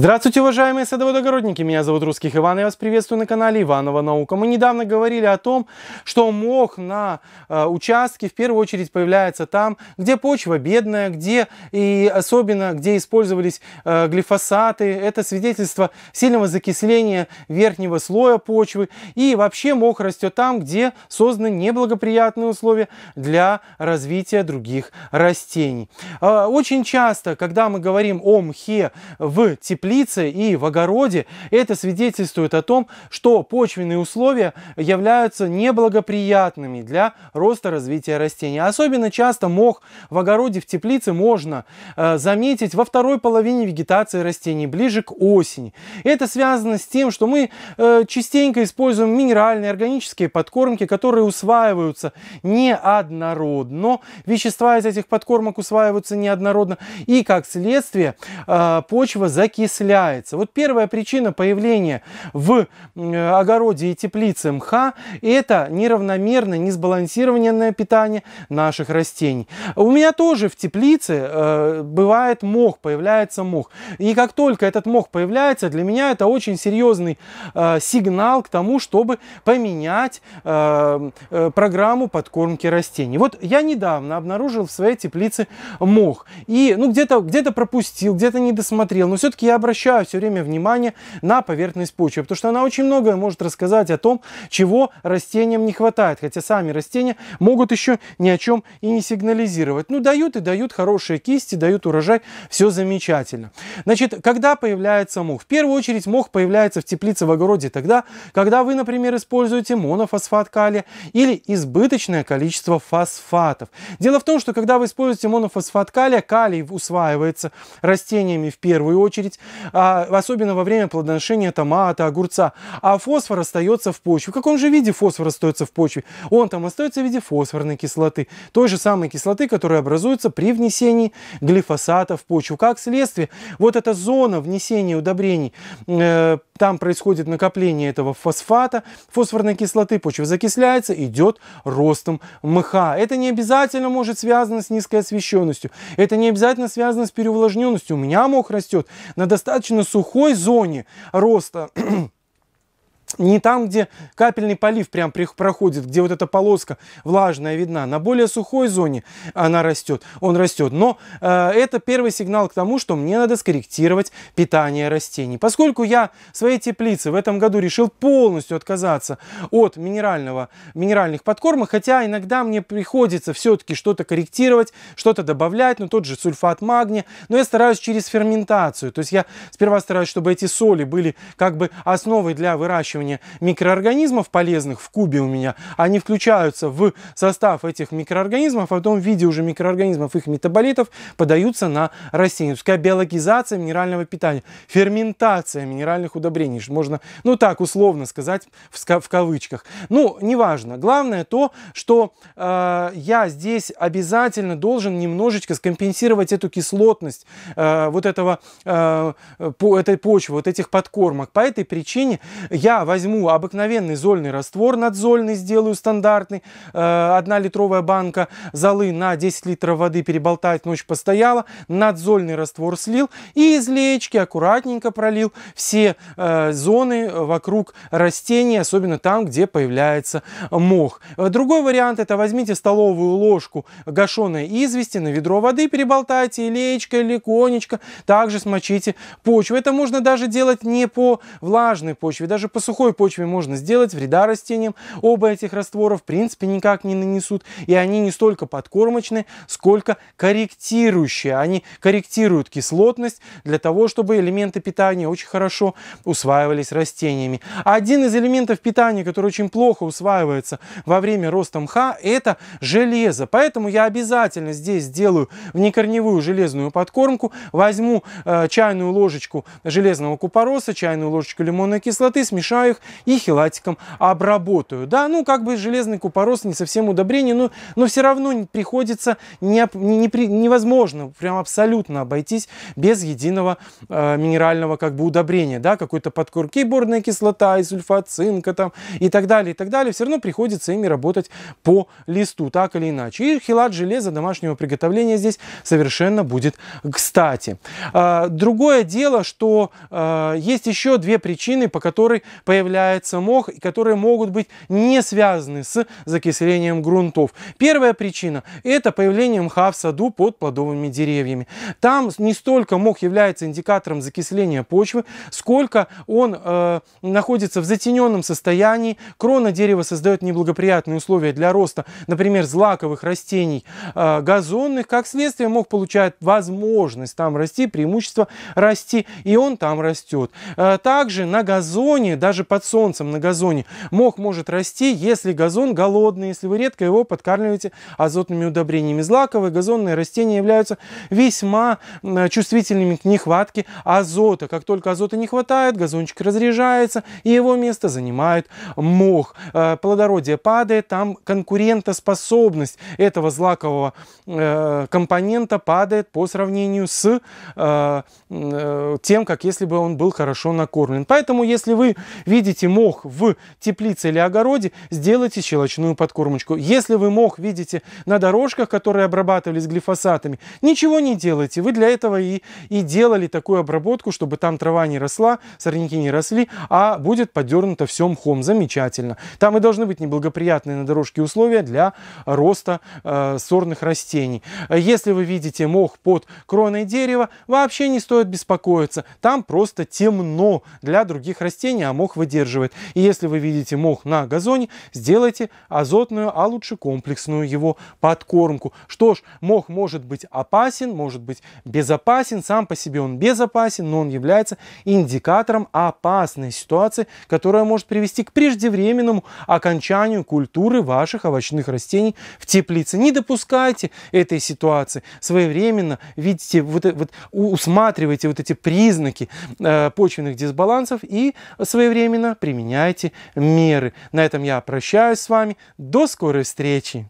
Здравствуйте, уважаемые садоводогородники! Меня зовут Русских Иван, я вас приветствую на канале Иванова Наука. Мы недавно говорили о том, что мох на э, участке в первую очередь появляется там, где почва бедная, где и особенно, где использовались э, глифосаты. Это свидетельство сильного закисления верхнего слоя почвы. И вообще мох растет там, где созданы неблагоприятные условия для развития других растений. Э, очень часто, когда мы говорим о мхе в тепле, теплице и в огороде, это свидетельствует о том, что почвенные условия являются неблагоприятными для роста развития растения. Особенно часто мох в огороде, в теплице можно э, заметить во второй половине вегетации растений, ближе к осени. Это связано с тем, что мы э, частенько используем минеральные, органические подкормки, которые усваиваются неоднородно. Вещества из этих подкормок усваиваются неоднородно. И как следствие э, почва закисает осуществляется. Вот первая причина появления в э, огороде и теплице мха – это неравномерное, несбалансированное питание наших растений. У меня тоже в теплице э, бывает мох, появляется мох. И как только этот мох появляется, для меня это очень серьезный э, сигнал к тому, чтобы поменять э, э программу подкормки растений. Вот я недавно обнаружил в своей теплице мох. И ну, где-то где, -то, где -то пропустил, где-то не досмотрел, но все-таки я обращаю все время внимание на поверхность почвы, потому что она очень многое может рассказать о том, чего растениям не хватает, хотя сами растения могут еще ни о чем и не сигнализировать. Ну, дают и дают хорошие кисти, дают урожай, все замечательно. Значит, когда появляется мух, В первую очередь мох появляется в теплице в огороде тогда, когда вы, например, используете монофосфат калия или избыточное количество фосфатов. Дело в том, что когда вы используете монофосфат калия, калий усваивается растениями в первую очередь, а, особенно во время плодоношения томата, огурца. А фосфор остается в почве. В каком же виде фосфор остается в почве? Он там остается в виде фосфорной кислоты, той же самой кислоты, которая образуется при внесении глифосата в почву. Как следствие, вот эта зона внесения удобрений э, там происходит накопление этого фосфата, фосфорной кислоты, почва закисляется, идет ростом мха. Это не обязательно может связано с низкой освещенностью, это не обязательно связано с переувлажненностью. У меня мох растет на достаточно сухой зоне роста не там, где капельный полив прям проходит, где вот эта полоска влажная видна. На более сухой зоне она растет, он растет. Но э, это первый сигнал к тому, что мне надо скорректировать питание растений. Поскольку я в своей теплице в этом году решил полностью отказаться от минерального, минеральных подкормок, хотя иногда мне приходится все-таки что-то корректировать, что-то добавлять, ну тот же сульфат магния, но я стараюсь через ферментацию. То есть я сперва стараюсь, чтобы эти соли были как бы основой для выращивания выращивания микроорганизмов полезных в кубе у меня, они включаются в состав этих микроорганизмов, а потом в виде уже микроорганизмов их метаболитов подаются на растения. Пускай биологизация минерального питания, ферментация минеральных удобрений, можно, ну так условно сказать, в, в кавычках. Ну, неважно. Главное то, что э, я здесь обязательно должен немножечко скомпенсировать эту кислотность э, вот этого, э, по, этой почвы, вот этих подкормок. По этой причине я возьму обыкновенный зольный раствор, надзольный сделаю стандартный, э, одна литровая банка золы на 10 литров воды переболтать, ночь постояла, надзольный раствор слил и из леечки аккуратненько пролил все э, зоны вокруг растений, особенно там, где появляется мох. Другой вариант это возьмите столовую ложку гашеной извести на ведро воды переболтайте, и леечка, или конечко, также смочите почву. Это можно даже делать не по влажной почве, даже по сухой сухой почве можно сделать, вреда растениям оба этих раствора в принципе никак не нанесут, и они не столько подкормочные, сколько корректирующие. Они корректируют кислотность для того, чтобы элементы питания очень хорошо усваивались растениями. один из элементов питания, который очень плохо усваивается во время роста мха, это железо. Поэтому я обязательно здесь сделаю внекорневую железную подкормку, возьму э, чайную ложечку железного купороса, чайную ложечку лимонной кислоты, смешаю их и хилатиком обработаю. Да, ну как бы железный купорос не совсем удобрение, но, но все равно приходится не, не, не, невозможно прям абсолютно обойтись без единого э, минерального как бы удобрения. Да, какой-то подкорм борная кислота, и сульфат цинка там и так далее, и так далее. Все равно приходится ими работать по листу, так или иначе. И хилат железа домашнего приготовления здесь совершенно будет кстати. Э, другое дело, что э, есть еще две причины, по которой, по появляется мох, и которые могут быть не связаны с закислением грунтов. Первая причина – это появление мха в саду под плодовыми деревьями. Там не столько мох является индикатором закисления почвы, сколько он э, находится в затененном состоянии, крона дерева создает неблагоприятные условия для роста, например, злаковых растений, э, газонных, как следствие мох получает возможность там расти, преимущество расти, и он там растет. Э, также на газоне даже под солнцем на газоне. Мох может расти, если газон голодный, если вы редко его подкармливаете азотными удобрениями. Злаковые газонные растения являются весьма чувствительными к нехватке азота. Как только азота не хватает, газончик разряжается, и его место занимает мох. Э, плодородие падает, там конкурентоспособность этого злакового э, компонента падает по сравнению с э, тем, как если бы он был хорошо накормлен. Поэтому, если вы видите мох в теплице или огороде, сделайте щелочную подкормочку. Если вы мох видите на дорожках, которые обрабатывались глифосатами, ничего не делайте. Вы для этого и, и делали такую обработку, чтобы там трава не росла, сорняки не росли, а будет подернуто все мхом. Замечательно. Там и должны быть неблагоприятные на дорожке условия для роста э, сорных растений. Если вы видите мох под кроной дерева, вообще не стоит беспокоиться. Там просто темно для других растений, а мох выдерживает. И если вы видите мох на газоне, сделайте азотную, а лучше комплексную его подкормку. Что ж, мох может быть опасен, может быть безопасен, сам по себе он безопасен, но он является индикатором опасной ситуации, которая может привести к преждевременному окончанию культуры ваших овощных растений в теплице. Не допускайте этой ситуации. Своевременно видите, вот, э, вот, усматривайте вот эти признаки э, почвенных дисбалансов и своевременно своевременно применяйте меры. На этом я прощаюсь с вами. До скорой встречи!